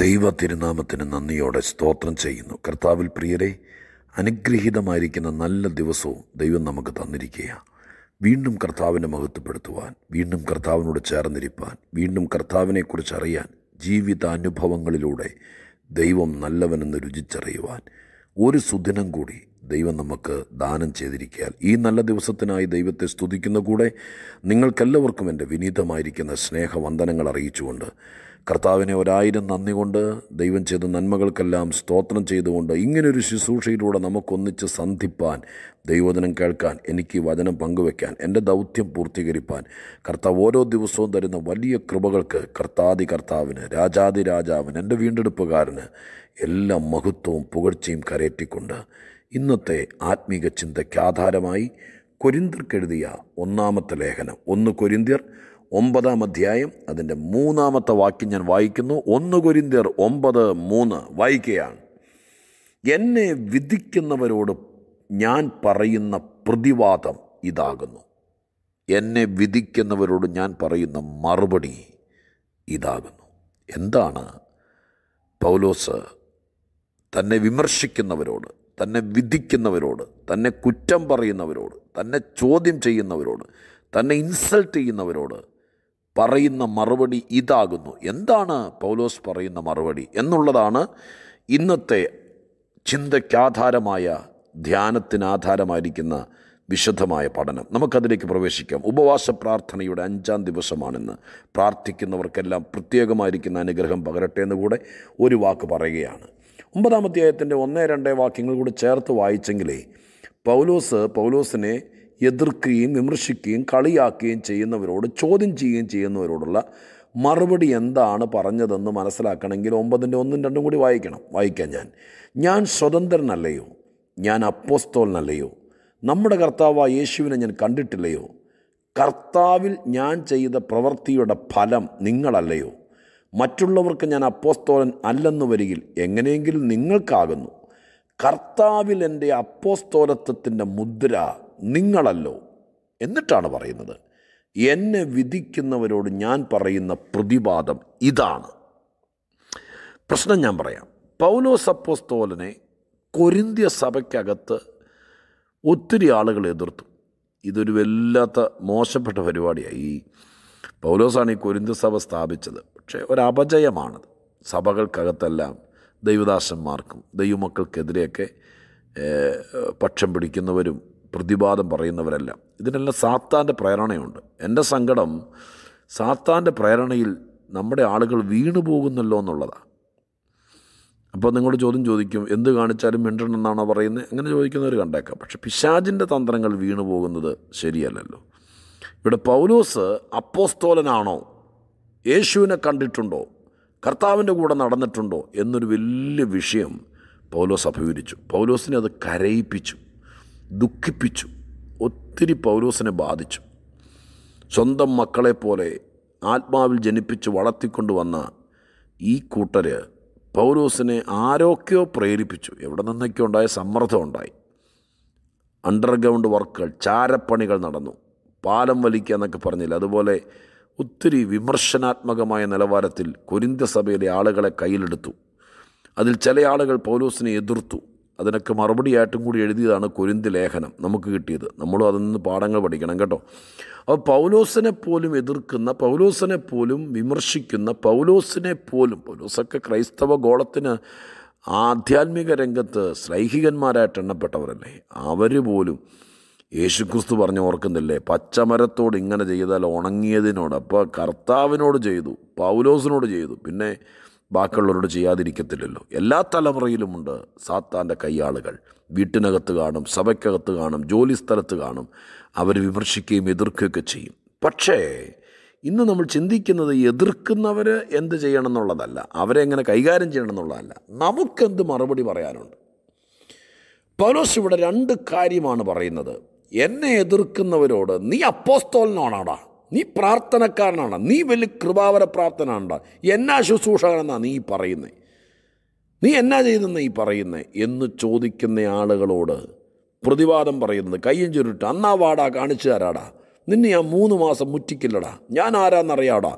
ദൈവ തിരുനാമത്തിന് നന്ദിയോടെ സ്തോത്രം ചെയ്യുന്നു കർത്താവിൽ പ്രിയരെ അനുഗ്രഹീതമായിരിക്കുന്ന നല്ല ദിവസവും ദൈവം നമുക്ക് തന്നിരിക്കുക വീണ്ടും കർത്താവിനെ മഹത്വപ്പെടുത്തുവാൻ വീണ്ടും കർത്താവിനോട് ചേർന്നിരിപ്പാൻ വീണ്ടും കർത്താവിനെക്കുറിച്ച് അറിയാൻ ജീവിതാനുഭവങ്ങളിലൂടെ ദൈവം നല്ലവനെന്ന് രുചിച്ചറിയുവാൻ ഒരു സുദിനം കൂടി ദൈവം നമുക്ക് ദാനം ചെയ്തിരിക്കാൻ ഈ നല്ല ദിവസത്തിനായി ദൈവത്തെ സ്തുതിക്കുന്ന കൂടെ നിങ്ങൾക്കെല്ലാവർക്കും എൻ്റെ വിനീതമായിരിക്കുന്ന സ്നേഹവന്ദനങ്ങൾ അറിയിച്ചുകൊണ്ട് കർത്താവിനെ ഒരായിരം നന്ദി കൊണ്ട് ദൈവം ചെയ്ത നന്മകൾക്കെല്ലാം സ്തോത്രം ചെയ്തുകൊണ്ട് ഇങ്ങനൊരു ശുശ്രൂഷയിലൂടെ നമുക്കൊന്നിച്ച് സന്ധിപ്പാൻ ദൈവവചനം കേൾക്കാൻ എനിക്ക് വചനം പങ്കുവെക്കാൻ എൻ്റെ ദൗത്യം പൂർത്തീകരിപ്പാൻ കർത്താവ് ഓരോ ദിവസവും തരുന്ന വലിയ കൃപകൾക്ക് കർത്താതി കർത്താവിന് രാജാതി രാജാവിന് എൻ്റെ വീണ്ടെടുപ്പുകാരന് എല്ലാ മഹത്വവും പുകഴ്ചയും കരയറ്റിക്കൊണ്ട് ഇന്നത്തെ ആത്മീക ചിന്തയ്ക്ക് ആധാരമായി കൊരിന്തിർക്കെഴുതിയ ഒന്നാമത്തെ ലേഖനം ഒന്ന് കൊരിന്തിർ ഒമ്പതാം അധ്യായം അതിൻ്റെ മൂന്നാമത്തെ വാക്യം ഞാൻ വായിക്കുന്നു ഒന്ന് കൊരിന്തിയർ ഒമ്പത് മൂന്ന് വായിക്കുകയാണ് എന്നെ വിധിക്കുന്നവരോട് ഞാൻ പറയുന്ന പ്രതിവാദം ഇതാകുന്നു എന്നെ വിധിക്കുന്നവരോട് ഞാൻ പറയുന്ന മറുപടി ഇതാകുന്നു എന്താണ് പൗലോസ് തന്നെ വിമർശിക്കുന്നവരോട് തന്നെ വിധിക്കുന്നവരോട് തന്നെ കുറ്റം പറയുന്നവരോട് തന്നെ ചോദ്യം ചെയ്യുന്നവരോട് തന്നെ ഇൻസൾട്ട് ചെയ്യുന്നവരോട് പറയുന്ന മറുപടി ഇതാകുന്നു എന്താണ് പൗലോസ് പറയുന്ന മറുപടി എന്നുള്ളതാണ് ഇന്നത്തെ ചിന്തയ്ക്കാധാരമായ ധ്യാനത്തിനാധാരമായിരിക്കുന്ന വിശദമായ പഠനം നമുക്കതിലേക്ക് പ്രവേശിക്കാം ഉപവാസ പ്രാർത്ഥനയുടെ അഞ്ചാം ദിവസമാണെന്ന് പ്രാർത്ഥിക്കുന്നവർക്കെല്ലാം പ്രത്യേകമായിരിക്കുന്ന അനുഗ്രഹം പകരട്ടെ എന്ന് കൂടെ ഒരു വാക്ക് പറയുകയാണ് ഒമ്പതാം അധ്യായത്തിൻ്റെ ഒന്നേ രണ്ടേ വാക്യങ്ങൾ കൂടി ചേർത്ത് വായിച്ചെങ്കിലേ പൗലോസ് പൗലോസിനെ എതിർക്കുകയും വിമർശിക്കുകയും കളിയാക്കുകയും ചെയ്യുന്നവരോട് ചോദ്യം ചെയ്യുകയും ചെയ്യുന്നവരോടുള്ള മറുപടി എന്താണ് പറഞ്ഞതെന്ന് മനസ്സിലാക്കണമെങ്കിൽ ഒമ്പതിൻ്റെ ഒന്നും രണ്ടും കൂടി വായിക്കണം വായിക്കാം ഞാൻ ഞാൻ സ്വതന്ത്രനല്ലയോ ഞാൻ അപ്പോസ്തോലിനല്ലയോ നമ്മുടെ കർത്താവായ യേശുവിനെ ഞാൻ കണ്ടിട്ടില്ലയോ കർത്താവിൽ ഞാൻ ചെയ്ത പ്രവൃത്തിയുടെ ഫലം നിങ്ങളല്ലയോ മറ്റുള്ളവർക്ക് ഞാൻ അപ്പോസ്തോലൻ അല്ലെന്ന് വരികിൽ എങ്ങനെയെങ്കിലും നിങ്ങൾക്കാകുന്നു കർത്താവിൽ എൻ്റെ അപ്പോസ്തോലത്വത്തിൻ്റെ മുദ്ര നിങ്ങളല്ലോ എന്നിട്ടാണ് പറയുന്നത് എന്നെ വിധിക്കുന്നവരോട് ഞാൻ പറയുന്ന പ്രതിവാദം ഇതാണ് പ്രശ്നം ഞാൻ പറയാം പൗലോ സപ്പോസ്തോലനെ കൊരിന്തിയ സഭയ്ക്കകത്ത് ഒത്തിരി ആളുകൾ എതിർത്തു ഇതൊരു വല്ലാത്ത മോശപ്പെട്ട പരിപാടിയായി ഈ പൗലോസാണ് ഈ കൊരിന്ത സഭ സ്ഥാപിച്ചത് പക്ഷേ ഒരപജയമാണത് സഭകൾക്കകത്തെല്ലാം ദൈവദാസന്മാർക്കും ദൈവമക്കൾക്കെതിരെയൊക്കെ പക്ഷം പിടിക്കുന്നവരും പ്രതിവാദം പറയുന്നവരല്ല ഇതിനെല്ലാം സാത്താൻ്റെ പ്രേരണയുണ്ട് എൻ്റെ സങ്കടം സാത്താൻ്റെ പ്രേരണയിൽ നമ്മുടെ ആളുകൾ വീണു പോകുന്നല്ലോ എന്നുള്ളതാണ് അപ്പോൾ നിങ്ങളോട് ചോദ്യം ചോദിക്കും എന്ത് കാണിച്ചാലും മിണ്ടണമെന്നാണോ പറയുന്നത് അങ്ങനെ ചോദിക്കുന്നവർ കണ്ടേക്കാം പക്ഷെ പിശാജിൻ്റെ തന്ത്രങ്ങൾ വീണു പോകുന്നത് ശരിയല്ലല്ലോ ഇവിടെ പൗലോസ് അപ്പോസ്തോലനാണോ യേശുവിനെ കണ്ടിട്ടുണ്ടോ കർത്താവിൻ്റെ കൂടെ നടന്നിട്ടുണ്ടോ എന്നൊരു വലിയ വിഷയം പൗലോസ് അഭിവരിച്ചു പൗലോസിനെ അത് കരയിപ്പിച്ചു ദുഃഖിപ്പിച്ചു ഒത്തിരി പൗലോസിനെ ബാധിച്ചു സ്വന്തം മക്കളെപ്പോലെ ആത്മാവിൽ ജനിപ്പിച്ച് വളർത്തിക്കൊണ്ടുവന്ന ഈ കൂട്ടർ പൗലോസിനെ ആരൊക്കെയോ പ്രേരിപ്പിച്ചു എവിടെ നിന്നൊക്കെ ഉണ്ടായ സമ്മർദ്ദം ഉണ്ടായി അണ്ടർഗ്രൗണ്ട് വർക്കുകൾ ചാരപ്പണികൾ നടന്നു പാലം വലിക്കുക എന്നൊക്കെ പറഞ്ഞില്ല അതുപോലെ ഒത്തിരി വിമർശനാത്മകമായ നിലവാരത്തിൽ കൊരിന്ത സഭയിലെ ആളുകളെ കയ്യിലെടുത്തു അതിൽ ചില ആളുകൾ പൗലോസിനെ എതിർത്തു അതിനൊക്കെ മറുപടിയായിട്ടും കൂടി എഴുതിയതാണ് കൊരിന്ത് ലേഖനം നമുക്ക് കിട്ടിയത് നമ്മളും അതിൽ നിന്ന് പാഠങ്ങൾ പഠിക്കണം കേട്ടോ അപ്പോൾ പൗലോസിനെ പോലും എതിർക്കുന്ന പൗലോസിനെ പോലും വിമർശിക്കുന്ന പൗലോസിനെ പോലും പൗലോസൊക്കെ ക്രൈസ്തവ ഗോളത്തിന് ആധ്യാത്മിക രംഗത്ത് സ്ലൈഹികന്മാരായിട്ട് എണ്ണപ്പെട്ടവരല്ലേ അവർ പോലും യേശുക്രിസ്തു പറഞ്ഞു ഓർക്കുന്നില്ലേ പച്ചമരത്തോട് ഇങ്ങനെ ചെയ്താൽ ഉണങ്ങിയതിനോട് അപ്പോൾ കർത്താവിനോട് ചെയ്തു പൗലോസിനോട് ചെയ്തു പിന്നെ ബാക്കിയുള്ളവരോട് ചെയ്യാതിരിക്കത്തില്ലല്ലോ എല്ലാ തലമുറയിലുമുണ്ട് സാത്താൻ്റെ കയ്യാളുകൾ വീട്ടിനകത്ത് കാണും സഭയ്ക്കകത്ത് കാണും ജോലി സ്ഥലത്ത് കാണും അവർ വിമർശിക്കുകയും എതിർക്കുകയൊക്കെ ചെയ്യും പക്ഷേ ഇന്ന് നമ്മൾ ചിന്തിക്കുന്നത് എതിർക്കുന്നവർ എന്ത് ചെയ്യണം എന്നുള്ളതല്ല അവരെ എങ്ങനെ കൈകാര്യം ചെയ്യണം എന്നുള്ളതല്ല നമുക്കെന്ത് മറുപടി പറയാനുണ്ട് പൗലോസ് ഇവിടെ രണ്ട് കാര്യമാണ് പറയുന്നത് എന്നെ എതിർക്കുന്നവരോട് നീ അപ്പോസ്തോലിനോണാടാ നീ പ്രാർത്ഥനക്കാരനാണ് നീ വലിയ കൃപാവര പ്രാർത്ഥന എന്നാ ശുശ്രൂഷകനെന്നാണ് നീ പറയുന്നത് നീ എന്നാ ചെയ്തെന്ന് നീ പറയുന്നത് എന്ന് ചോദിക്കുന്ന ആളുകളോട് പ്രതിവാദം പറയുന്നത് കയ്യും ചുരുട്ട് അന്നാ വാടാ കാണിച്ചു തരാടാ നിന്നെ ഞാൻ മൂന്ന് മാസം മുറ്റിക്കില്ലടാ ഞാൻ ആരാന്നറിയാടാ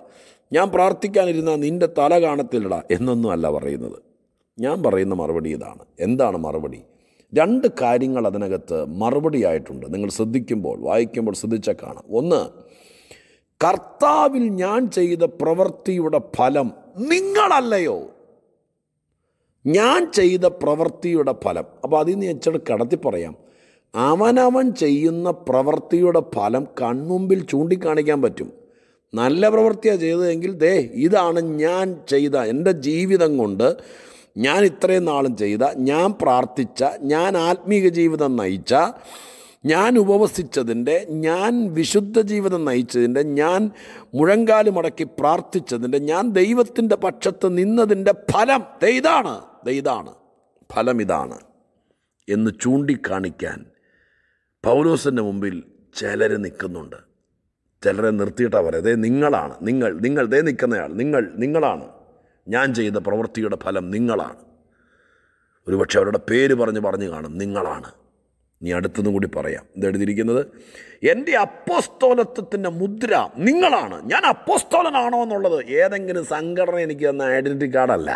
ഞാൻ പ്രാർത്ഥിക്കാനിരുന്ന നിൻ്റെ തല കാണത്തില്ലടാ എന്നൊന്നും അല്ല പറയുന്നത് ഞാൻ പറയുന്ന മറുപടി ഇതാണ് എന്താണ് മറുപടി രണ്ട് കാര്യങ്ങൾ അതിനകത്ത് മറുപടിയായിട്ടുണ്ട് നിങ്ങൾ ശ്രദ്ധിക്കുമ്പോൾ വായിക്കുമ്പോൾ ശ്രദ്ധിച്ചാൽ കാണാം ഒന്ന് കർത്താവിൽ ഞാൻ ചെയ്ത പ്രവൃത്തിയുടെ ഫലം നിങ്ങളല്ലയോ ഞാൻ ചെയ്ത പ്രവൃത്തിയുടെ ഫലം അപ്പോൾ അതിൽ നിന്ന് ഇച്ചിട്ട് കടത്തി പറയാം അവനവൻ ചെയ്യുന്ന പ്രവൃത്തിയുടെ ഫലം കൺമുമ്പിൽ ചൂണ്ടിക്കാണിക്കാൻ പറ്റും നല്ല പ്രവൃത്തിയാണ് ചെയ്തതെങ്കിൽ ദേ ഇതാണ് ഞാൻ ചെയ്ത എൻ്റെ ജീവിതം കൊണ്ട് ഞാൻ ഇത്രയും നാളും ചെയ്ത ഞാൻ പ്രാർത്ഥിച്ച ഞാൻ ആത്മീക ജീവിതം നയിച്ച ഞാൻ ഉപവസിച്ചതിൻ്റെ ഞാൻ വിശുദ്ധ ജീവിതം നയിച്ചതിൻ്റെ ഞാൻ മുഴങ്കാല് മടക്കി പ്രാർത്ഥിച്ചതിൻ്റെ ഞാൻ ദൈവത്തിൻ്റെ പക്ഷത്ത് നിന്നതിൻ്റെ ഫലം ദൈതാണ് ദൈതാണ് ഫലമിതാണ് എന്ന് ചൂണ്ടിക്കാണിക്കാൻ പൗലോസിൻ്റെ മുമ്പിൽ ചിലർ നിൽക്കുന്നുണ്ട് ചിലരെ നിർത്തിയിട്ടാണ് പറയുക ദേ നിങ്ങളാണ് നിങ്ങൾ നിങ്ങൾ ദേ നിൽക്കുന്നയാൾ നിങ്ങൾ നിങ്ങളാണ് ഞാൻ ചെയ്ത പ്രവൃത്തിയുടെ ഫലം നിങ്ങളാണ് ഒരുപക്ഷെ അവരുടെ പേര് പറഞ്ഞ് പറഞ്ഞു കാണും നിങ്ങളാണ് നീ അടുത്തതും കൂടി പറയാം ഇതെഴുതിയിരിക്കുന്നത് എൻ്റെ അപ്പോസ്തോലത്വത്തിൻ്റെ മുദ്ര നിങ്ങളാണ് ഞാൻ അപ്പോസ്തോലനാണോ എന്നുള്ളത് ഏതെങ്കിലും സംഘടന എനിക്ക് തന്ന ഐഡൻറ്റിറ്റി കാർഡല്ല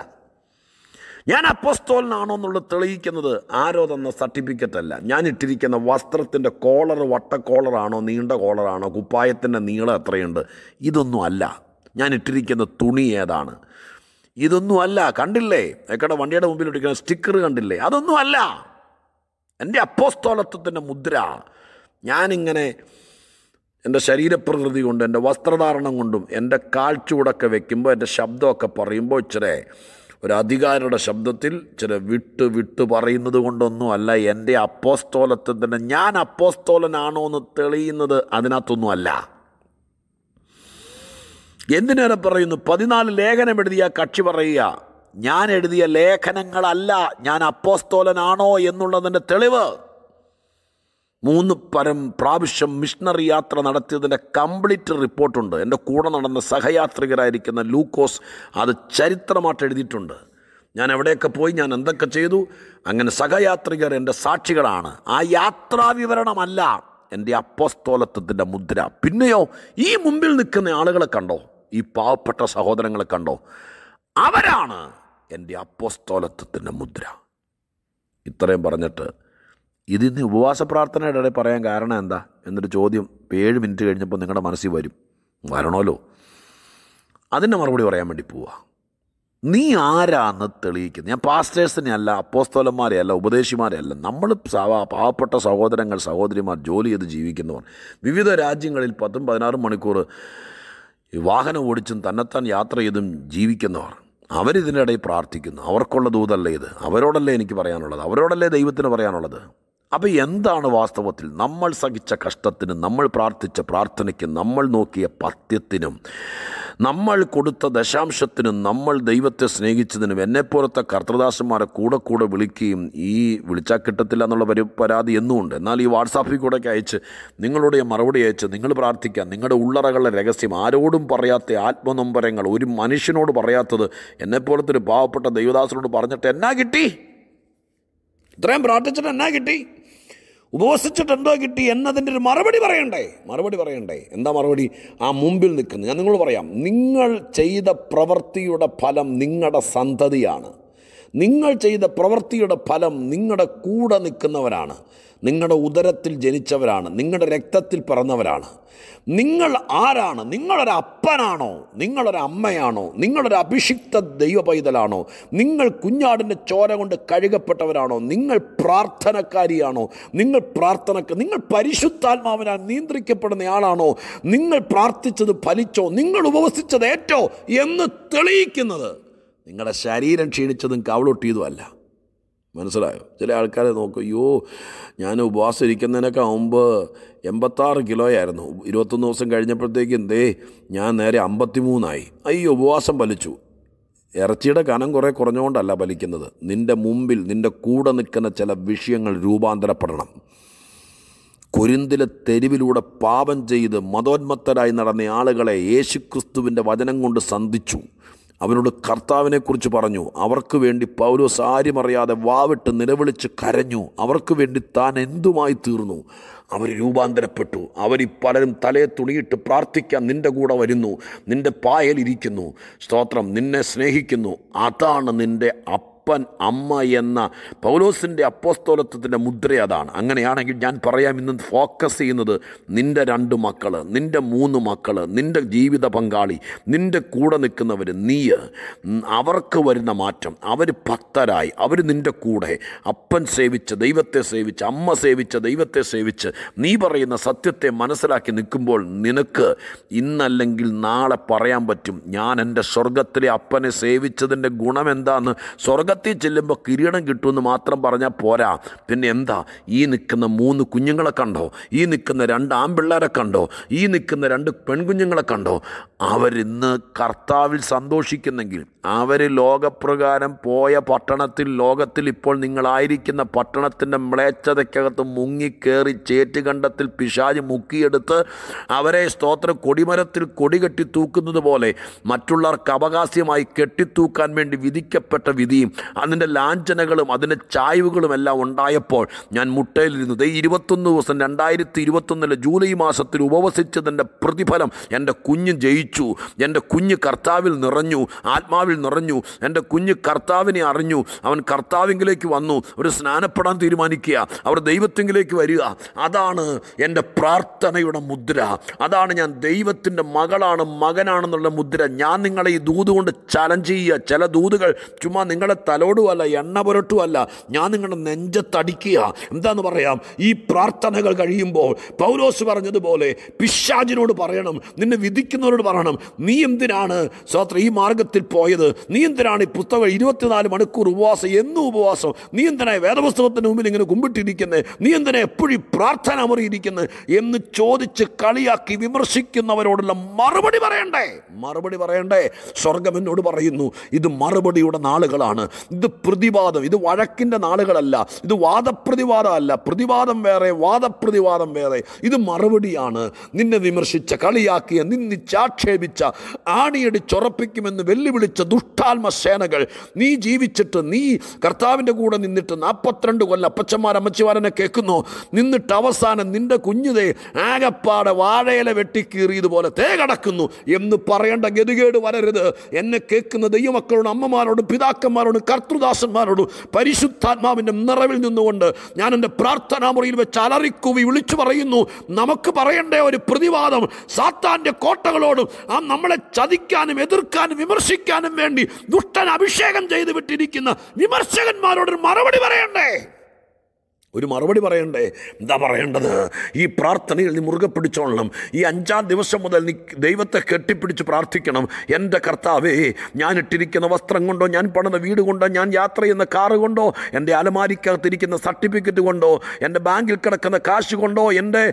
ഞാൻ അപ്പോസ്തോലനാണോ എന്നുള്ളത് തെളിയിക്കുന്നത് ആരോ തന്ന സർട്ടിഫിക്കറ്റ് അല്ല ഞാൻ ഇട്ടിരിക്കുന്ന വസ്ത്രത്തിൻ്റെ കോളർ വട്ട കോളറാണോ നീണ്ട കോളറാണോ കുപ്പായത്തിൻ്റെ നീളം എത്രയുണ്ട് ഇതൊന്നും അല്ല ഞാൻ ഇട്ടിരിക്കുന്ന തുണി ഏതാണ് ഇതൊന്നും അല്ല കണ്ടില്ലേ എക്കടെ വണ്ടിയുടെ മുമ്പിൽ ഇട്ടിരിക്കുന്ന സ്റ്റിക്കർ കണ്ടില്ലേ അതൊന്നും അല്ല എൻ്റെ അപ്പോസ്തോലത്വത്തിൻ്റെ മുദ്ര ഞാനിങ്ങനെ എൻ്റെ ശരീരപ്രകൃതി കൊണ്ട് എൻ്റെ വസ്ത്രധാരണം കൊണ്ടും എൻ്റെ കാഴ്ചൂടൊക്കെ വയ്ക്കുമ്പോൾ എൻ്റെ ശബ്ദമൊക്കെ പറയുമ്പോൾ ഇച്ചിരി ഒരു അധികാരിയുടെ ശബ്ദത്തിൽ ചില വിട്ട് വിട്ട് പറയുന്നത് കൊണ്ടൊന്നുമല്ല എൻ്റെ തന്നെ ഞാൻ അപ്പോസ്തോലനാണോ എന്ന് തെളിയുന്നത് അല്ല എന്തിനേറെ പറയുന്നു പതിനാല് ലേഖനം എഴുതിയ കക്ഷി പറയുക ഞാൻ എഴുതിയ ലേഖനങ്ങളല്ല ഞാൻ അപ്പോസ്തോലനാണോ എന്നുള്ളതിൻ്റെ തെളിവ് മൂന്ന് പരം പ്രാവശ്യം മിഷണറി യാത്ര നടത്തിയതിൻ്റെ കംപ്ലീറ്റ് റിപ്പോർട്ടുണ്ട് എൻ്റെ കൂടെ നടന്ന സഹയാത്രികരായിരിക്കുന്ന ലൂക്കോസ് അത് ചരിത്രമായിട്ട് എഴുതിയിട്ടുണ്ട് ഞാൻ എവിടെയൊക്കെ പോയി ഞാൻ എന്തൊക്കെ ചെയ്തു അങ്ങനെ സഹയാത്രികർ എൻ്റെ സാക്ഷികളാണ് ആ യാത്രാ വിവരണമല്ല എൻ്റെ അപ്പോസ്തോലത്വത്തിൻ്റെ മുദ്ര പിന്നെയോ ഈ മുമ്പിൽ നിൽക്കുന്ന ആളുകളെ കണ്ടോ ഈ പാവപ്പെട്ട സഹോദരങ്ങളെ കണ്ടോ അവരാണ് എൻ്റെ അപ്പോസ്തോലത്വത്തിൻ്റെ മുദ്ര ഇത്രയും പറഞ്ഞിട്ട് ഇതിന് ഉപവാസ പ്രാർത്ഥനയുടെ ഇടയിൽ പറയാൻ കാരണം എന്താ എന്നൊരു ചോദ്യം ഏഴ് മിനിറ്റ് കഴിഞ്ഞപ്പോൾ നിങ്ങളുടെ മനസ്സിൽ വരും വരണമല്ലോ അതിൻ്റെ മറുപടി പറയാൻ വേണ്ടി പോവുക നീ ആരാന്ന് തെളിയിക്കുന്നത് ഞാൻ പാസ്റ്റേഴ്സിനെ അല്ല അപ്പോസ്തോലന്മാരെ അല്ല ഉപദേശിമാരെ അല്ല നമ്മൾ പാവപ്പെട്ട സഹോദരങ്ങൾ സഹോദരിമാർ ജോലി ചെയ്ത് ജീവിക്കുന്നവർ വിവിധ രാജ്യങ്ങളിൽ പത്തും പതിനാറും മണിക്കൂർ വാഹനം ഓടിച്ചും തന്നെത്താൻ യാത്ര ചെയ്തും ജീവിക്കുന്നവർ അവരിതിനിടയിൽ പ്രാർത്ഥിക്കുന്നു അവർക്കുള്ള ദൂതല്ലേ ഇത് അവരോടല്ലേ എനിക്ക് പറയാനുള്ളത് അവരോടല്ലേ ദൈവത്തിന് പറയാനുള്ളത് അപ്പോൾ എന്താണ് വാസ്തവത്തിൽ നമ്മൾ സഹിച്ച കഷ്ടത്തിനും നമ്മൾ പ്രാർത്ഥിച്ച പ്രാർത്ഥനയ്ക്കും നമ്മൾ നോക്കിയ പത്യത്തിനും നമ്മൾ കൊടുത്ത ദശാംശത്തിനും നമ്മൾ ദൈവത്തെ സ്നേഹിച്ചതിനും എന്നെപ്പോലത്തെ കർത്തദാസന്മാരെ കൂടെ കൂടെ വിളിക്കുകയും ഈ വിളിച്ചാൽ കിട്ടത്തില്ല എന്നുള്ള പരി പരാതി എന്നുമുണ്ട് എന്നാൽ ഈ വാട്സാപ്പിൽ കൂടെയൊക്കെ അയച്ച് നിങ്ങളുടെ മറുപടി അയച്ച് നിങ്ങൾ പ്രാർത്ഥിക്കാം നിങ്ങളുടെ ഉള്ളറകളുടെ രഹസ്യം ആരോടും പറയാത്ത ആത്മനൊമ്പരങ്ങൾ ഒരു മനുഷ്യനോട് പറയാത്തത് എന്നെപ്പോലത്തെ ഒരു പാവപ്പെട്ട ദൈവദാസനോട് പറഞ്ഞിട്ട് എന്നാ കിട്ടി ഇത്രയും പ്രാർത്ഥിച്ചിട്ട് എന്നാ കിട്ടി ഉപവസിച്ചിട്ടെന്തോ കിട്ടി എന്നതിൻ്റെ ഒരു മറുപടി പറയണ്ടേ മറുപടി പറയണ്ടേ എന്താ മറുപടി ആ മുമ്പിൽ നിൽക്കുന്നു ഞാൻ നിങ്ങൾ പറയാം നിങ്ങൾ ചെയ്ത പ്രവൃത്തിയുടെ ഫലം നിങ്ങളുടെ സന്തതിയാണ് നിങ്ങൾ ചെയ്ത പ്രവൃത്തിയുടെ ഫലം നിങ്ങളുടെ കൂടെ നിൽക്കുന്നവരാണ് നിങ്ങളുടെ ഉദരത്തിൽ ജനിച്ചവരാണ് നിങ്ങളുടെ രക്തത്തിൽ പിറന്നവരാണ് നിങ്ങൾ ആരാണ് നിങ്ങളൊരു അപ്പനാണോ നിങ്ങളൊരു അമ്മയാണോ നിങ്ങളൊരു അഭിഷിക്ത ദൈവ പൈതലാണോ നിങ്ങൾ കുഞ്ഞാടിൻ്റെ ചോര കൊണ്ട് കഴുകപ്പെട്ടവരാണോ നിങ്ങൾ പ്രാർത്ഥനക്കാരിയാണോ നിങ്ങൾ പ്രാർത്ഥനക്ക നിങ്ങൾ പരിശുദ്ധാത്മാവിനാൽ നിയന്ത്രിക്കപ്പെടുന്നയാളാണോ നിങ്ങൾ പ്രാർത്ഥിച്ചത് ഫലിച്ചോ നിങ്ങൾ ഉപവസിച്ചത് ഏറ്റോ എന്ന് തെളിയിക്കുന്നത് നിങ്ങളുടെ ശരീരം ക്ഷീണിച്ചതും അല്ല മനസ്സിലായോ ചില ആൾക്കാരെ നോക്കും അയ്യോ ഞാൻ ഉപവാസം ഇരിക്കുന്നതിനൊക്കെ മുമ്പ് എൺപത്താറ് കിലോയായിരുന്നു ഇരുപത്തൊന്ന് ദിവസം കഴിഞ്ഞപ്പോഴത്തേക്കും എന്തേ ഞാൻ നേരെ അമ്പത്തിമൂന്നായി അയ്യോ ഉപവാസം വലിച്ചു ഇറച്ചിയുടെ കനം കുറേ കുറഞ്ഞുകൊണ്ടല്ല വലിക്കുന്നത് നിൻ്റെ മുമ്പിൽ നിൻ്റെ കൂടെ നിൽക്കുന്ന ചില വിഷയങ്ങൾ രൂപാന്തരപ്പെടണം കൊരിന്തിലെ തെരുവിലൂടെ പാപം ചെയ്ത് മതോന്മത്തരായി നടന്ന ആളുകളെ യേശുക്രിസ്തുവിൻ്റെ വചനം കൊണ്ട് സന്ധിച്ചു അവനോട് കർത്താവിനെക്കുറിച്ച് പറഞ്ഞു അവർക്ക് വേണ്ടി പൗലോസ് ആര്യമറിയാതെ വാവിട്ട് നിലവിളിച്ച് കരഞ്ഞു അവർക്ക് വേണ്ടി താൻ എന്തുമായി തീർന്നു അവർ രൂപാന്തരപ്പെട്ടു അവരി പലരും തലയെ തുണിയിട്ട് പ്രാർത്ഥിക്കാൻ നിൻ്റെ കൂടെ വരുന്നു നിൻ്റെ പായലിരിക്കുന്നു സ്തോത്രം നിന്നെ സ്നേഹിക്കുന്നു അതാണ് നിൻ്റെ അപ്പ അപ്പൻ അമ്മ എന്ന പൗലോസിൻ്റെ അപ്പോസ്തോലത്വത്തിൻ്റെ മുദ്ര അതാണ് അങ്ങനെയാണെങ്കിൽ ഞാൻ പറയാം ഇന്ന് ഫോക്കസ് ചെയ്യുന്നത് നിൻ്റെ രണ്ട് മക്കൾ നിൻ്റെ മൂന്ന് മക്കൾ നിൻ്റെ ജീവിത പങ്കാളി നിൻ്റെ കൂടെ നിൽക്കുന്നവർ നീ അവർക്ക് വരുന്ന മാറ്റം അവർ ഭക്തരായി അവർ നിൻ്റെ കൂടെ അപ്പൻ സേവിച്ച് ദൈവത്തെ സേവിച്ച് അമ്മ സേവിച്ച് ദൈവത്തെ സേവിച്ച് നീ പറയുന്ന സത്യത്തെ മനസ്സിലാക്കി നിൽക്കുമ്പോൾ നിനക്ക് ഇന്നല്ലെങ്കിൽ നാളെ പറയാൻ പറ്റും ഞാൻ എൻ്റെ സ്വർഗത്തിലെ അപ്പനെ സേവിച്ചതിൻ്റെ ഗുണമെന്താന്ന് സ്വർഗ സ്വർഗത്തിൽ ചെല്ലുമ്പോൾ കിരീടം കിട്ടുമെന്ന് മാത്രം പറഞ്ഞാൽ പോരാ പിന്നെ എന്താ ഈ നിൽക്കുന്ന മൂന്ന് കുഞ്ഞുങ്ങളെ കണ്ടോ ഈ നിൽക്കുന്ന രണ്ട് ആൺപിള്ളേരെ കണ്ടോ ഈ നിൽക്കുന്ന രണ്ട് പെൺകുഞ്ഞുങ്ങളെ കണ്ടോ അവരിന്ന് കർത്താവിൽ സന്തോഷിക്കുന്നെങ്കിൽ അവർ ലോകപ്രകാരം പോയ പട്ടണത്തിൽ ലോകത്തിൽ ഇപ്പോൾ നിങ്ങളായിരിക്കുന്ന പട്ടണത്തിൻ്റെ മ്ലേച്ഛതയ്ക്കകത്ത് മുങ്ങിക്കേറി ചേറ്റുകണ്ടത്തിൽ പിശാജ് മുക്കിയെടുത്ത് അവരെ സ്തോത്ര കൊടിമരത്തിൽ കൊടി കെട്ടി തൂക്കുന്നത് പോലെ മറ്റുള്ളവർക്ക് അവകാശ്യമായി കെട്ടിത്തൂക്കാൻ വേണ്ടി വിധിക്കപ്പെട്ട വിധിയും അതിൻ്റെ ലാഞ്ചനകളും അതിൻ്റെ ചായ്വുകളും എല്ലാം ഉണ്ടായപ്പോൾ ഞാൻ മുട്ടയിലിരുന്നത് ദൈ ഇരുപത്തൊന്ന് ദിവസം രണ്ടായിരത്തി ഇരുപത്തൊന്നിലെ ജൂലൈ മാസത്തിൽ ഉപവസിച്ചതിൻ്റെ പ്രതിഫലം എൻ്റെ കുഞ്ഞ് ജയിച്ചു എൻ്റെ കുഞ്ഞ് കർത്താവിൽ നിറഞ്ഞു ആത്മാവിൽ നിറഞ്ഞു എൻ്റെ കുഞ്ഞ് കർത്താവിനെ അറിഞ്ഞു അവൻ കർത്താവിങ്കിലേക്ക് വന്നു ഒരു സ്നാനപ്പെടാൻ തീരുമാനിക്കുക അവർ ദൈവത്തിങ്കിലേക്ക് വരിക അതാണ് എൻ്റെ പ്രാർത്ഥനയുടെ മുദ്ര അതാണ് ഞാൻ ദൈവത്തിൻ്റെ മകളാണ് മകനാണെന്നുള്ള മുദ്ര ഞാൻ നിങ്ങളെ ഈ ദൂത് കൊണ്ട് ചലഞ്ച് ചെയ്യുക ചില ദൂതുകൾ ചുമ്മാ നിങ്ങളെ തലോടുമല്ല എണ്ണ പുരട്ടുമല്ല ഞാൻ നിങ്ങളുടെ നെഞ്ചത്തടിക്കുക എന്താന്ന് പറയാം ഈ പ്രാർത്ഥനകൾ കഴിയുമ്പോൾ പൗലോസ് പറഞ്ഞതുപോലെ പിശാജിനോട് പറയണം നിന്നെ വിധിക്കുന്നവരോട് പറയണം നീ എന്തിനാണ് സ്വാത്ര ഈ മാർഗത്തിൽ പോയത് നീ എന്തിനാണ് ഈ പുസ്തകം ഇരുപത്തിനാല് മണിക്കൂർ ഉപവാസം എന്നും ഉപവാസം നീ എന്തിനായി വേദപുസ്തകത്തിന് മുമ്പിൽ ഇങ്ങനെ കുമ്പിട്ടിരിക്കുന്നത് നീ എന്തിനാ എപ്പോഴും പ്രാർത്ഥന മുറിയിരിക്കുന്നത് എന്ന് ചോദിച്ച് കളിയാക്കി വിമർശിക്കുന്നവരോടുള്ള മറുപടി പറയണ്ടേ മറുപടി പറയണ്ടേ സ്വർഗം എന്നോട് പറയുന്നു ഇത് മറുപടിയുടെ നാളുകളാണ് ഇത് പ്രതിവാദം ഇത് വഴക്കിൻ്റെ നാളുകളല്ല ഇത് വാദപ്രതിവാദമല്ല പ്രതിവാദം വേറെ വാദപ്രതിവാദം വേറെ ഇത് മറുപടിയാണ് നിന്നെ വിമർശിച്ച കളിയാക്കിയ ആണിയടി ആണിയടിച്ചുറപ്പിക്കുമെന്ന് വെല്ലുവിളിച്ച ദുഷ്ടാത്മ സേനകൾ നീ ജീവിച്ചിട്ട് നീ കർത്താവിൻ്റെ കൂടെ നിന്നിട്ട് നാൽപ്പത്തിരണ്ട് കൊല്ലം അപ്പച്ചന്മാർ അമ്മച്ചിമാരനെ കേൾക്കുന്നു നിന്നിട്ട് അവസാനം നിന്റെ കുഞ്ഞുതേ ആകപ്പാടെ വാഴയില വെട്ടിക്കീറിയതുപോലെ തേ കടക്കുന്നു എന്ന് പറയേണ്ട ഗതികേട് വരരുത് എന്നെ കേൾക്കുന്ന ദൈവമക്കളോട് അമ്മമാരോട് പിതാക്കന്മാരോട് കർത്തൃദാസന്മാരോട് പരിശുദ്ധാത്മാവിൻ്റെ നിറവിൽ നിന്നുകൊണ്ട് ഞാൻ എൻ്റെ പ്രാർത്ഥനാ മുറിയിൽ വെച്ച് അലറിക്കൂവി വിളിച്ചു പറയുന്നു നമുക്ക് പറയേണ്ട ഒരു പ്രതിവാദം സാത്താൻ്റെ കോട്ടകളോടും ആ നമ്മളെ ചതിക്കാനും എതിർക്കാനും വിമർശിക്കാനും വേണ്ടി ദുഷ്ടൻ അഭിഷേകം ചെയ്തു വിട്ടിരിക്കുന്ന വിമർശകന്മാരോടൊരു മറുപടി പറയണ്ടേ ഒരു മറുപടി പറയണ്ടേ എന്താ പറയേണ്ടത് ഈ പ്രാർത്ഥനയിൽ നീ മുറുകെ പിടിച്ചോളണം ഈ അഞ്ചാം ദിവസം മുതൽ നീ ദൈവത്തെ കെട്ടിപ്പിടിച്ച് പ്രാർത്ഥിക്കണം എൻ്റെ കർത്താവേ ഞാൻ ഇട്ടിരിക്കുന്ന വസ്ത്രം കൊണ്ടോ ഞാൻ പണിത വീട് കൊണ്ടോ ഞാൻ യാത്ര ചെയ്യുന്ന കാറ് കൊണ്ടോ എൻ്റെ അലമാരിക്കകത്തിരിക്കുന്ന സർട്ടിഫിക്കറ്റ് കൊണ്ടോ എൻ്റെ ബാങ്കിൽ കിടക്കുന്ന കാശ് കൊണ്ടോ എൻ്റെ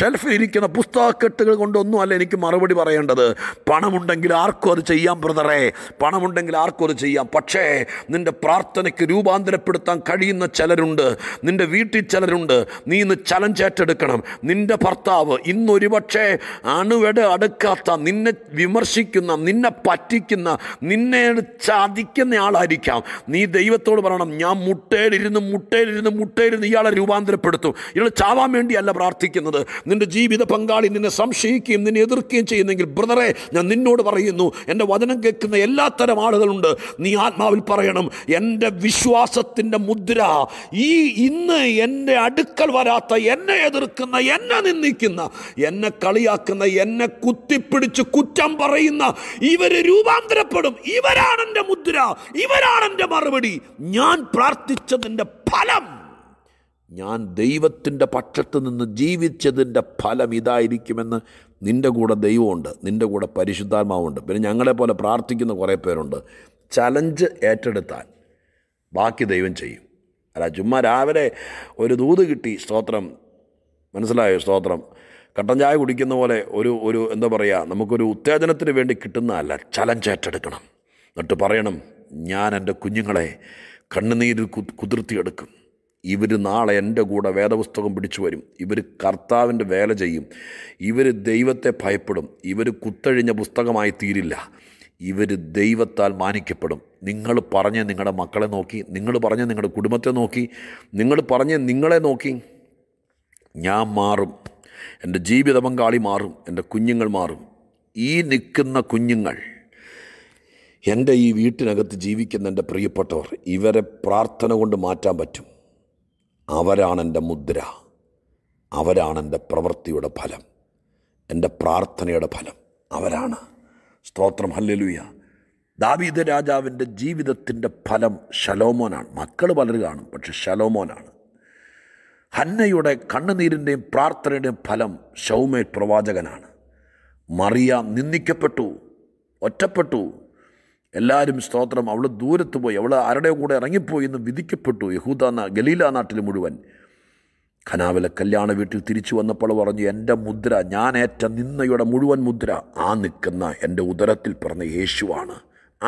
ഷെൽഫിൽ ഇരിക്കുന്ന പുസ്തകക്കെട്ടുകൾ കൊണ്ടോ ഒന്നും അല്ല എനിക്ക് മറുപടി പറയേണ്ടത് പണമുണ്ടെങ്കിൽ ആർക്കും അത് ചെയ്യാം ബ്രദറേ പണമുണ്ടെങ്കിൽ ആർക്കും അത് ചെയ്യാം പക്ഷേ നിൻ്റെ പ്രാർത്ഥനയ്ക്ക് രൂപാന്തരപ്പെടുത്താൻ കഴിയുന്ന ചിലരുണ്ട് നിൻ്റെ വീട്ടിൽ ചിലരുണ്ട് നീ ഇന്ന് ചലഞ്ച് ഏറ്റെടുക്കണം നിൻ്റെ ഭർത്താവ് പക്ഷേ അണുവെട അടുക്കാത്ത നിന്നെ വിമർശിക്കുന്ന നിന്നെ പറ്റിക്കുന്ന നിന്നെ ചതിക്കുന്ന ആളായിരിക്കാം നീ ദൈവത്തോട് പറയണം ഞാൻ മുട്ടയിലിരുന്ന് മുട്ടയിലിരുന്ന് മുട്ടയിലിരുന്ന് ഇയാളെ രൂപാന്തരപ്പെടുത്തും ഇയാൾ ചാവാൻ വേണ്ടിയല്ല പ്രാർത്ഥിക്കുന്നത് നിൻ്റെ ജീവിത പങ്കാളി നിന്നെ സംശയിക്കുകയും നിന്നെ എതിർക്കുകയും ചെയ്യുന്നെങ്കിൽ ബ്രദറെ ഞാൻ നിന്നോട് പറയുന്നു എൻ്റെ വചനം കേൾക്കുന്ന എല്ലാ തരം ആളുകളുണ്ട് നീ ആത്മാവിൽ പറയണം എൻ്റെ വിശ്വാസത്തിൻ്റെ മുദ്ര ഈ ഇന്ന് ഇന്ന് എൻ്റെ അടുക്കൽ വരാത്ത എന്നെ എതിർക്കുന്ന എന്നെ നിന്ദിക്കുന്ന എന്നെ കളിയാക്കുന്ന എന്നെ കുത്തിപ്പിടിച്ച് കുറ്റം പറയുന്ന ഇവർ രൂപാന്തരപ്പെടും ഇവരാണ് എൻ്റെ മുദ്ര ഇവരാണ് എൻ്റെ മറുപടി ഞാൻ പ്രാർത്ഥിച്ചതിൻ്റെ ഫലം ഞാൻ ദൈവത്തിൻ്റെ പക്ഷത്ത് നിന്ന് ജീവിച്ചതിൻ്റെ ഫലം ഇതായിരിക്കുമെന്ന് നിൻ്റെ കൂടെ ദൈവമുണ്ട് നിൻ്റെ കൂടെ പരിശുദ്ധാത്മാവുണ്ട് പിന്നെ ഞങ്ങളെപ്പോലെ പ്രാർത്ഥിക്കുന്ന കുറേ പേരുണ്ട് ചലഞ്ച് ഏറ്റെടുത്താൽ ബാക്കി ദൈവം ചെയ്യും അല്ല ചുമ്മാ രാവിലെ ഒരു ദൂത് കിട്ടി സ്തോത്രം മനസ്സിലായോ സ്തോത്രം കട്ടൻ ചായ കുടിക്കുന്ന പോലെ ഒരു ഒരു എന്താ പറയുക നമുക്കൊരു ഉത്തേജനത്തിന് വേണ്ടി കിട്ടുന്നതല്ല ചലഞ്ച് ഏറ്റെടുക്കണം എന്നിട്ട് പറയണം ഞാൻ എൻ്റെ കുഞ്ഞുങ്ങളെ കണ്ണുനീരിൽ കുതിർത്തിയെടുക്കും ഇവർ നാളെ എൻ്റെ കൂടെ വേദപുസ്തകം പിടിച്ചു വരും ഇവർ കർത്താവിൻ്റെ വേല ചെയ്യും ഇവർ ദൈവത്തെ ഭയപ്പെടും ഇവർ കുത്തഴിഞ്ഞ പുസ്തകമായി തീരില്ല ഇവർ ദൈവത്താൽ മാനിക്കപ്പെടും നിങ്ങൾ പറഞ്ഞ് നിങ്ങളുടെ മക്കളെ നോക്കി നിങ്ങൾ പറഞ്ഞ് നിങ്ങളുടെ കുടുംബത്തെ നോക്കി നിങ്ങൾ പറഞ്ഞ് നിങ്ങളെ നോക്കി ഞാൻ മാറും എൻ്റെ ജീവിത പങ്കാളി മാറും എൻ്റെ കുഞ്ഞുങ്ങൾ മാറും ഈ നിൽക്കുന്ന കുഞ്ഞുങ്ങൾ എൻ്റെ ഈ വീട്ടിനകത്ത് ജീവിക്കുന്ന എൻ്റെ പ്രിയപ്പെട്ടവർ ഇവരെ പ്രാർത്ഥന കൊണ്ട് മാറ്റാൻ പറ്റും അവരാണെൻ്റെ എൻ്റെ മുദ്ര അവരാണെൻ്റെ എൻ്റെ പ്രവൃത്തിയുടെ ഫലം എൻ്റെ പ്രാർത്ഥനയുടെ ഫലം അവരാണ് സ്തോത്രം ഹല്ലലുയ ദാവീദ് രാജാവിൻ്റെ ജീവിതത്തിൻ്റെ ഫലം ശലോമോനാണ് മക്കൾ പലരുകയാണ് പക്ഷെ ശലോമോനാണ് ഹന്നയുടെ കണ്ണുനീരിൻ്റെയും പ്രാർത്ഥനയുടെയും ഫലം ഷൗമേ പ്രവാചകനാണ് മറിയ നിന്ദിക്കപ്പെട്ടു ഒറ്റപ്പെട്ടു എല്ലാവരും സ്തോത്രം അവൾ ദൂരത്ത് പോയി അവൾ ആരുടെ കൂടെ ഇറങ്ങിപ്പോയി എന്ന് വിധിക്കപ്പെട്ടു യഹൂദ ഗലീല നാട്ടിൽ മുഴുവൻ കനാവിലെ കല്യാണ വീട്ടിൽ തിരിച്ചു വന്നപ്പോൾ പറഞ്ഞു എൻ്റെ മുദ്ര ഞാൻ ഏറ്റ നിന്നയുടെ മുഴുവൻ മുദ്ര ആ നിൽക്കുന്ന എൻ്റെ ഉദരത്തിൽ പറഞ്ഞ യേശുവാണ്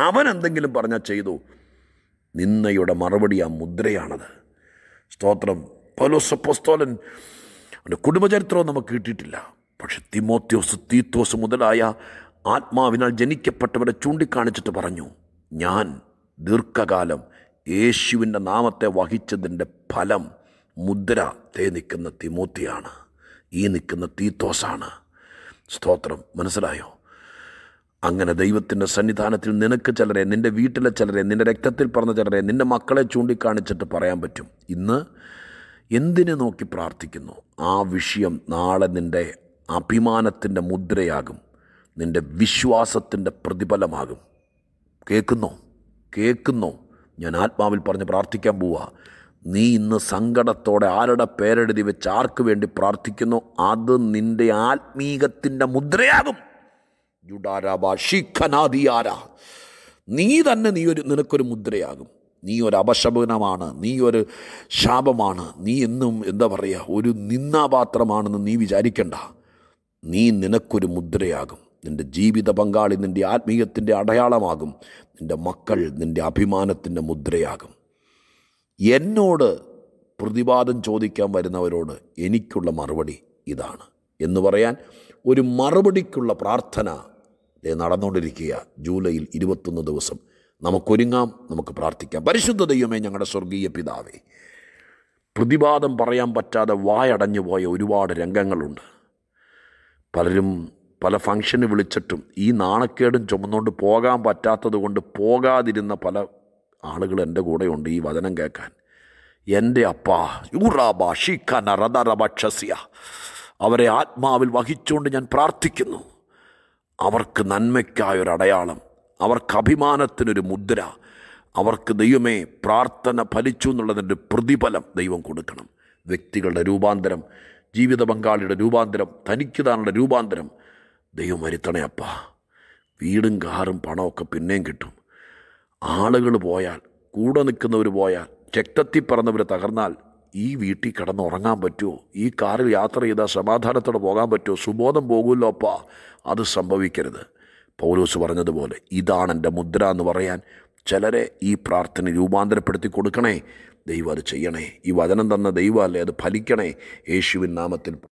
അവൻ എന്തെങ്കിലും പറഞ്ഞാൽ ചെയ്തു നിന്നയുടെ മറുപടി ആ മുദ്രയാണത് സ്തോത്രം പൗലോസ് അവൻ്റെ കുടുംബചരിത്രവും നമുക്ക് കിട്ടിയിട്ടില്ല പക്ഷെ തിമോത്യോസ് തീത്തോസ് മുതലായ ആത്മാവിനാൽ ജനിക്കപ്പെട്ടവരെ ചൂണ്ടിക്കാണിച്ചിട്ട് പറഞ്ഞു ഞാൻ ദീർഘകാലം യേശുവിൻ്റെ നാമത്തെ വഹിച്ചതിൻ്റെ ഫലം മുദ്ര തേ നിൽക്കുന്ന തിമൂത്തിയാണ് ഈ നിൽക്കുന്ന തീത്തോസാണ് സ്തോത്രം മനസ്സിലായോ അങ്ങനെ ദൈവത്തിൻ്റെ സന്നിധാനത്തിൽ നിനക്ക് ചിലരെ നിൻ്റെ വീട്ടിലെ ചിലരെ നിൻ്റെ രക്തത്തിൽ പറഞ്ഞ ചിലരെ നിൻ്റെ മക്കളെ ചൂണ്ടിക്കാണിച്ചിട്ട് പറയാൻ പറ്റും ഇന്ന് എന്തിനെ നോക്കി പ്രാർത്ഥിക്കുന്നു ആ വിഷയം നാളെ നിൻ്റെ അഭിമാനത്തിൻ്റെ മുദ്രയാകും നിൻ്റെ വിശ്വാസത്തിൻ്റെ പ്രതിഫലമാകും കേൾക്കുന്നോ കേൾക്കുന്നോ ഞാൻ ആത്മാവിൽ പറഞ്ഞ് പ്രാർത്ഥിക്കാൻ പോവുക നീ ഇന്ന് സങ്കടത്തോടെ ആരുടെ പേരെഴുതി വെച്ച് ആർക്ക് വേണ്ടി പ്രാർത്ഥിക്കുന്നു അത് നിന്റെ ആത്മീകത്തിൻ്റെ മുദ്രയാകും ജുഡാരാബിഖനാദിയാര നീ തന്നെ നീ ഒരു നിനക്കൊരു മുദ്രയാകും നീ ഒരു അപശപനമാണ് നീ ഒരു ശാപമാണ് നീ എന്നും എന്താ പറയുക ഒരു നിന്നാപാത്രമാണെന്ന് നീ വിചാരിക്കണ്ട നീ നിനക്കൊരു മുദ്രയാകും നിൻ്റെ ജീവിത പങ്കാളി നിൻ്റെ ആത്മീയത്തിൻ്റെ അടയാളമാകും നിൻ്റെ മക്കൾ നിൻ്റെ അഭിമാനത്തിൻ്റെ മുദ്രയാകും എന്നോട് പ്രതിവാദം ചോദിക്കാൻ വരുന്നവരോട് എനിക്കുള്ള മറുപടി ഇതാണ് എന്ന് പറയാൻ ഒരു മറുപടിക്കുള്ള പ്രാർത്ഥന നടന്നുകൊണ്ടിരിക്കുക ജൂലൈയിൽ ഇരുപത്തൊന്ന് ദിവസം നമുക്കൊരുങ്ങാം നമുക്ക് പ്രാർത്ഥിക്കാം പരിശുദ്ധ ദൈവമേ ഞങ്ങളുടെ സ്വർഗീയ പിതാവേ പ്രതിവാദം പറയാൻ പറ്റാതെ വായടഞ്ഞു പോയ ഒരുപാട് രംഗങ്ങളുണ്ട് പലരും പല ഫങ്ഷന് വിളിച്ചിട്ടും ഈ നാണക്കേടും ചുമന്നുകൊണ്ട് പോകാൻ പറ്റാത്തത് കൊണ്ട് പോകാതിരുന്ന പല ആളുകൾ എൻ്റെ കൂടെയുണ്ട് ഈ വചനം കേൾക്കാൻ എൻ്റെ അപ്പ യൂറാബ ഷിഖ അവരെ ആത്മാവിൽ വഹിച്ചുകൊണ്ട് ഞാൻ പ്രാർത്ഥിക്കുന്നു അവർക്ക് നന്മയ്ക്കായൊരടയാളം അവർക്ക് അഭിമാനത്തിനൊരു മുദ്ര അവർക്ക് ദൈവമേ പ്രാർത്ഥന ഫലിച്ചു എന്നുള്ളതിൻ്റെ പ്രതിഫലം ദൈവം കൊടുക്കണം വ്യക്തികളുടെ രൂപാന്തരം ജീവിത പങ്കാളിയുടെ രൂപാന്തരം തനിക്കുതാനുള്ള രൂപാന്തരം ദൈവം വരുത്തണേ അപ്പാ വീടും കാറും പണമൊക്കെ പിന്നെയും കിട്ടും ആളുകൾ പോയാൽ കൂടെ നിൽക്കുന്നവർ പോയാൽ രക്തത്തിൽ പറന്നവർ തകർന്നാൽ ഈ വീട്ടിൽ ഉറങ്ങാൻ പറ്റുമോ ഈ കാറിൽ യാത്ര ചെയ്താൽ സമാധാനത്തോടെ പോകാൻ പറ്റുമോ സുബോധം പോകുമല്ലോ അപ്പ അത് സംഭവിക്കരുത് പൗലോസ് പറഞ്ഞതുപോലെ ഇതാണ് എൻ്റെ മുദ്ര എന്ന് പറയാൻ ചിലരെ ഈ പ്രാർത്ഥന രൂപാന്തരപ്പെടുത്തി കൊടുക്കണേ ദൈവം അത് ചെയ്യണേ ഈ വചനം തന്ന അല്ലേ അത് ഫലിക്കണേ യേശുവിൻ നാമത്തിൽ